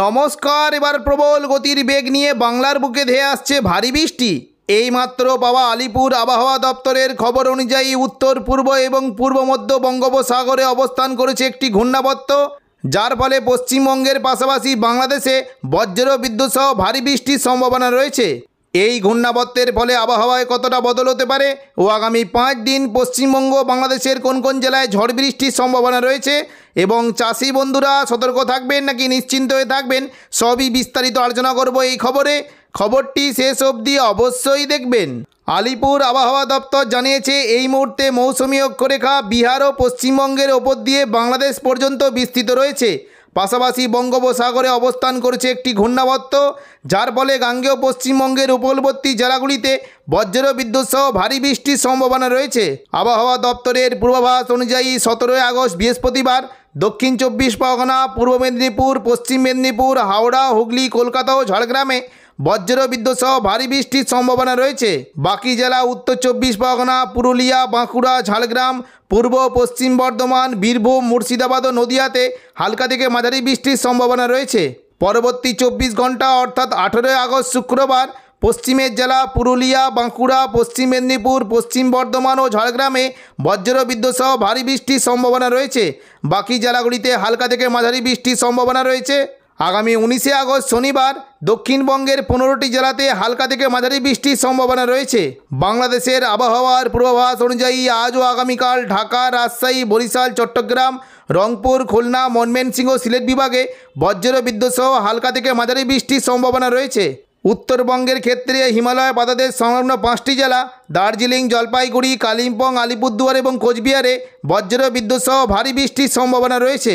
নমস্কার এবার প্রবল গতির বেগ নিয়ে বাংলার বুকে ধেয়ে আসছে ভারী বৃষ্টি এইমাত্র পাওয়া আলিপুর আবহাওয়া দপ্তরের খবর অনুযায়ী উত্তর পূর্ব এবং পূর্ব মধ্য বঙ্গোপসাগরে অবস্থান করেছে একটি ঘূর্ণাবত্ত যার ফলে পশ্চিমবঙ্গের পাশাপাশি বাংলাদেশে বজ্র বিদ্যুৎ সহ ভারী বৃষ্টির সম্ভাবনা রয়েছে এই ঘূর্ণাবর্তের ফলে আবহাওয়ায় কতটা বদল হতে পারে ও আগামী পাঁচ দিন পশ্চিমবঙ্গ বাংলাদেশের কোন কোন জেলায় ঝড় বৃষ্টির সম্ভাবনা রয়েছে এবং চাষি বন্ধুরা সতর্ক থাকবেন নাকি নিশ্চিন্ত হয়ে থাকবেন সবই বিস্তারিত আলোচনা করব এই খবরে খবরটি শেষ অবধি অবশ্যই দেখবেন আলিপুর আবহাওয়া দপ্তর জানিয়েছে এই মুহূর্তে মৌসুমি অক্ষরেখা বিহার ও পশ্চিমবঙ্গের ওপর দিয়ে বাংলাদেশ পর্যন্ত বিস্তৃত রয়েছে পাশাপাশি বঙ্গোপসাগরে অবস্থান করছে একটি ঘূর্ণাবর্ত যার ফলে গাঙ্গেয় পশ্চিমবঙ্গের উপকূলবর্তী জেলাগুলিতে বজ্র বিদ্যুৎ সহ ভারী বৃষ্টির সম্ভাবনা রয়েছে আবহাওয়া দপ্তরের পূর্বাভাস অনুযায়ী সতেরোই আগস্ট বৃহস্পতিবার দক্ষিণ চব্বিশ পরগনা পূর্ব মেদিনীপুর পশ্চিম মেদিনীপুর হাওড়া হুগলি কলকাতা ও ঝাড়গ্রামে বজ্রবিদ্যুৎ সহ ভারী বৃষ্টির সম্ভাবনা রয়েছে বাকি জেলা উত্তর চব্বিশ পরগনা পুরুলিয়া বাঁকুড়া ঝাড়গ্রাম পূর্ব পশ্চিম বর্ধমান বীরভূম মুর্শিদাবাদ ও নদিয়াতে হালকা থেকে মাঝারি বৃষ্টির সম্ভাবনা রয়েছে পরবর্তী চব্বিশ ঘন্টা অর্থাৎ আঠেরোই আগস্ট শুক্রবার পশ্চিমের জেলা পুরুলিয়া বাঁকুড়া পশ্চিম মেদিনীপুর পশ্চিম বর্ধমান ও ঝাড়গ্রামে বজ্রবিদ্যুৎ সহ ভারী বৃষ্টির সম্ভাবনা রয়েছে বাকি জেলাগুলিতে হালকা থেকে মাঝারি বৃষ্টির সম্ভাবনা রয়েছে আগামী উনিশে আগস্ট শনিবার দক্ষিণবঙ্গের পনেরোটি জেলাতে হালকা থেকে মাঝারি বৃষ্টির সম্ভাবনা রয়েছে বাংলাদেশের আবহাওয়ার পূর্বাভাস অনুযায়ী আজ ও আগামীকাল ঢাকা রাজশাহী বরিশাল চট্টগ্রাম রংপুর খুলনা মনমেনসিংহ সিলেট বিভাগে বজ্র বিদ্যুৎ সহ হালকা থেকে মাঝারি বৃষ্টির সম্ভাবনা রয়েছে উত্তরবঙ্গের ক্ষেত্রে হিমালয় পাতাদের সংলগ্ন পাঁচটি জেলা দার্জিলিং জলপাইগুড়ি কালিম্পং আলিপুরদুয়ার এবং কোচবিহারে বজ্র বিদ্যুৎ সহ ভারী বৃষ্টির সম্ভাবনা রয়েছে